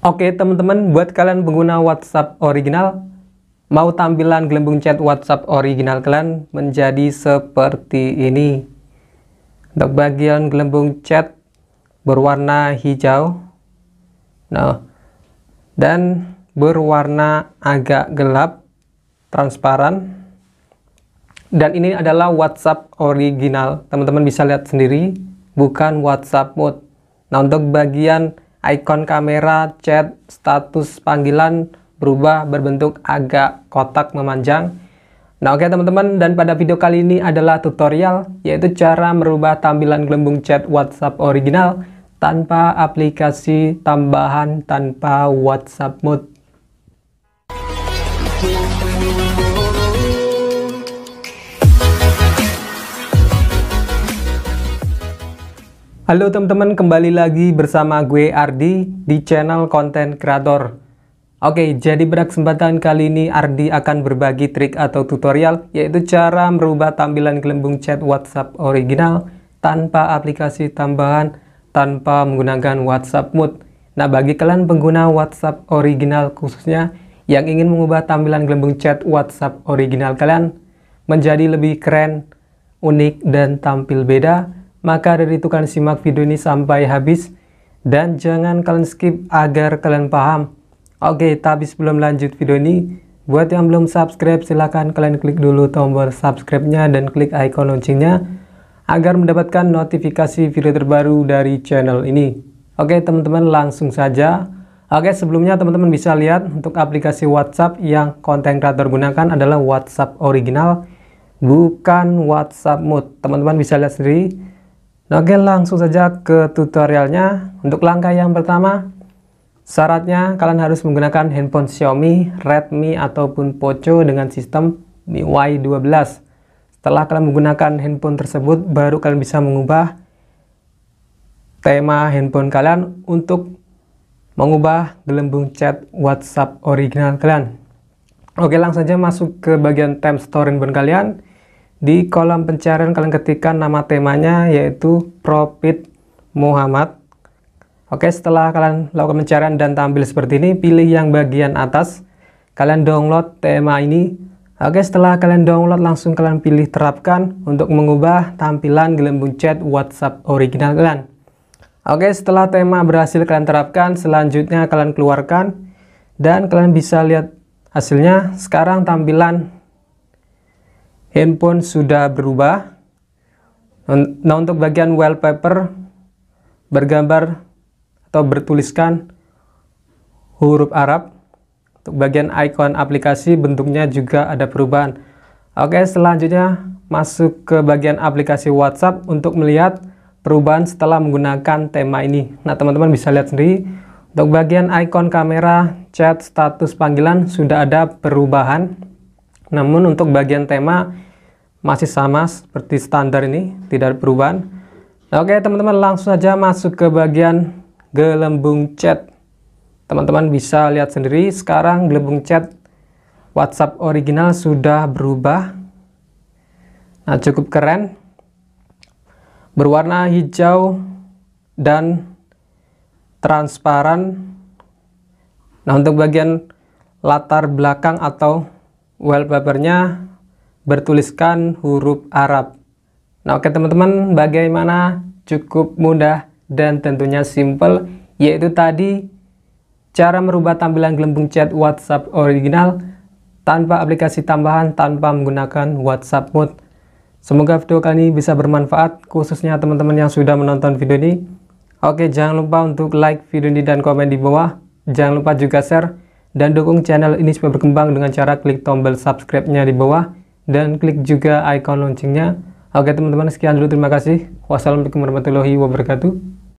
Oke teman-teman, buat kalian pengguna WhatsApp original, mau tampilan gelembung chat WhatsApp original kalian menjadi seperti ini. Untuk bagian gelembung chat berwarna hijau, nah, dan berwarna agak gelap, transparan. Dan ini adalah WhatsApp original. Teman-teman bisa lihat sendiri, bukan WhatsApp mode. Nah, untuk bagian icon kamera, chat, status panggilan berubah berbentuk agak kotak memanjang. Nah oke okay, teman-teman, dan pada video kali ini adalah tutorial, yaitu cara merubah tampilan gelembung chat WhatsApp original tanpa aplikasi tambahan tanpa WhatsApp mode. Halo teman-teman, kembali lagi bersama gue Ardi di channel konten kreator. Oke, jadi pada kesempatan kali ini Ardi akan berbagi trik atau tutorial yaitu cara merubah tampilan gelembung chat WhatsApp original tanpa aplikasi tambahan, tanpa menggunakan WhatsApp Mood. Nah, bagi kalian pengguna WhatsApp original khususnya yang ingin mengubah tampilan gelembung chat WhatsApp original kalian menjadi lebih keren, unik, dan tampil beda, maka dari itu kalian simak video ini sampai habis dan jangan kalian skip agar kalian paham. Oke, tapi sebelum lanjut video ini, buat yang belum subscribe silahkan kalian klik dulu tombol subscribe-nya dan klik icon loncengnya agar mendapatkan notifikasi video terbaru dari channel ini. Oke teman-teman langsung saja. Oke sebelumnya teman-teman bisa lihat untuk aplikasi WhatsApp yang konten kreator gunakan adalah WhatsApp original bukan WhatsApp Mode. Teman-teman bisa lihat sendiri Oke langsung saja ke tutorialnya Untuk langkah yang pertama Syaratnya kalian harus menggunakan handphone Xiaomi, Redmi ataupun Poco dengan sistem MIUI 12 Setelah kalian menggunakan handphone tersebut baru kalian bisa mengubah tema handphone kalian untuk mengubah gelembung chat WhatsApp original kalian Oke langsung saja masuk ke bagian time store handphone kalian di kolom pencarian kalian ketikkan nama temanya yaitu Profit Muhammad. Oke, setelah kalian lakukan pencarian dan tampil seperti ini, pilih yang bagian atas. Kalian download tema ini. Oke, setelah kalian download, langsung kalian pilih terapkan untuk mengubah tampilan gelembung chat WhatsApp original kalian. Oke, setelah tema berhasil kalian terapkan, selanjutnya kalian keluarkan. Dan kalian bisa lihat hasilnya. Sekarang tampilan handphone sudah berubah nah, nah untuk bagian wallpaper bergambar atau bertuliskan huruf Arab untuk bagian icon aplikasi bentuknya juga ada perubahan oke selanjutnya masuk ke bagian aplikasi WhatsApp untuk melihat perubahan setelah menggunakan tema ini nah teman-teman bisa lihat sendiri untuk bagian icon kamera, chat, status panggilan sudah ada perubahan namun untuk bagian tema masih sama seperti standar ini, tidak ada perubahan. oke teman-teman langsung saja masuk ke bagian gelembung chat. Teman-teman bisa lihat sendiri sekarang gelembung chat WhatsApp original sudah berubah. Nah, cukup keren. Berwarna hijau dan transparan. Nah, untuk bagian latar belakang atau wallpapernya bertuliskan huruf Arab. Nah, oke teman-teman, bagaimana? Cukup mudah dan tentunya simple, yaitu tadi cara merubah tampilan gelembung chat WhatsApp original tanpa aplikasi tambahan, tanpa menggunakan WhatsApp Mode. Semoga video kali ini bisa bermanfaat, khususnya teman-teman yang sudah menonton video ini. Oke, jangan lupa untuk like video ini dan komen di bawah. Jangan lupa juga share dan dukung channel ini supaya berkembang dengan cara klik tombol subscribe-nya di bawah dan klik juga icon loncengnya. Oke teman-teman, sekian dulu terima kasih. Wassalamualaikum warahmatullahi wabarakatuh.